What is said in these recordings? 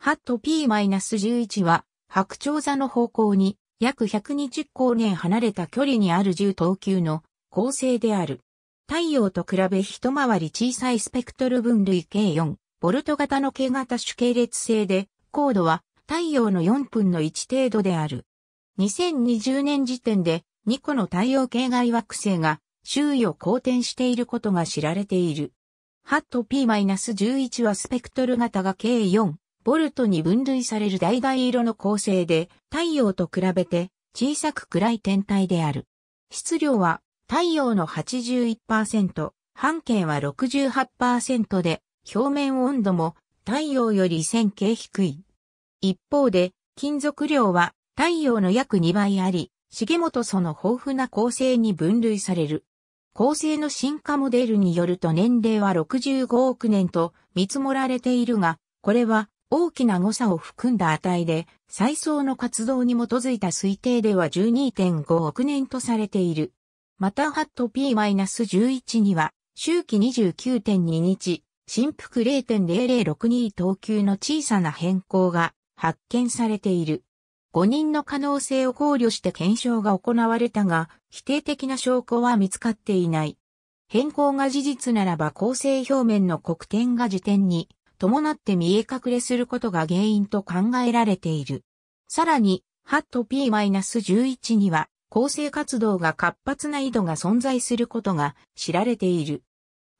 ハット P-11 は、白鳥座の方向に約120光年離れた距離にある10等級の構成である。太陽と比べ一回り小さいスペクトル分類計4、ボルト型の系型主系列性で、高度は太陽の4分の1程度である。2020年時点で2個の太陽系外惑星が周囲を公転していることが知られている。ハット P-11 はスペクトル型が計4、ボルトに分類される橙色の構成で、太陽と比べて小さく暗い天体である。質量は太陽の81%、半径は68%で、表面温度も太陽より1000径低い。一方で、金属量は太陽の約2倍あり、重本その豊富な構成に分類される。構成の進化モデルによると年齢は65億年と見積もられているが、これは大きな誤差を含んだ値で、再相の活動に基づいた推定では12.5億年とされている。また、ハット P-11 には、周期29.2日、振幅0.0062等級の小さな変更が発見されている。5人の可能性を考慮して検証が行われたが、否定的な証拠は見つかっていない。変更が事実ならば構成表面の黒点が時点に伴って見え隠れすることが原因と考えられている。さらに、ハット P-11 には、構成活動が活発な井戸が存在することが知られている。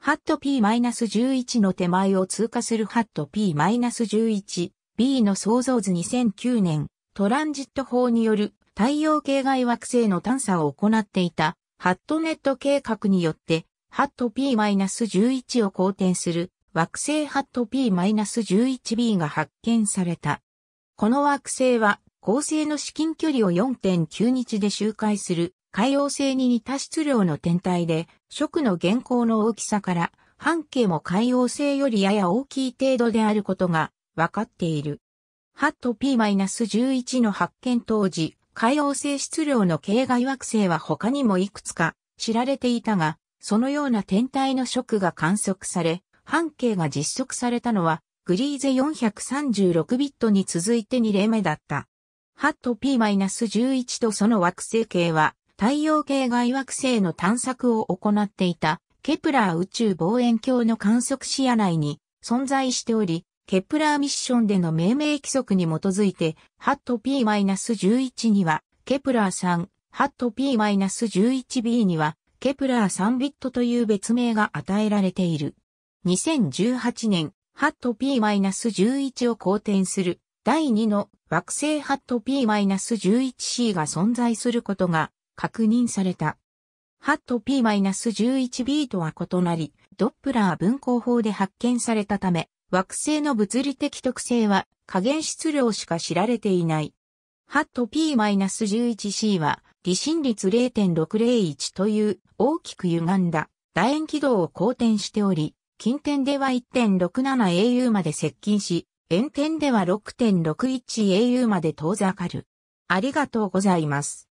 ハット P-11 の手前を通過するハット P-11、B の創造図2009年、トランジット法による太陽系外惑星の探査を行っていたハットネット計画によって、ハット P-11 を公転する惑星ハット P-11b が発見された。この惑星は、恒星の至近距離を4.9日で周回する海洋星に似た質量の天体で、食の原稿の大きさから、半径も海洋星よりやや大きい程度であることが分かっている。ハット P-11 の発見当時、海洋星質量の系外惑星は他にもいくつか知られていたが、そのような天体の食が観測され、半径が実測されたのは、グリーゼ436ビットに続いて2例目だった。ハット P-11 とその惑星系は、太陽系外惑星の探索を行っていた、ケプラー宇宙望遠鏡の観測視野内に存在しており、ケプラーミッションでの命名規則に基づいて、ハット P-11 には、ケプラー3、ハット P-11b には、ケプラー3ビットという別名が与えられている。2018年、ハット P-11 を好転する第2の惑星ハット P-11C が存在することが確認された。ハット P-11B とは異なり、ドップラー分光法で発見されたため、惑星の物理的特性は加減質量しか知られていない。ハット P-11C は離心率0.601という大きく歪んだ楕円軌道を公転しており、近点では 1.67au まで接近し、遠点では 6.61au まで遠ざかる。ありがとうございます。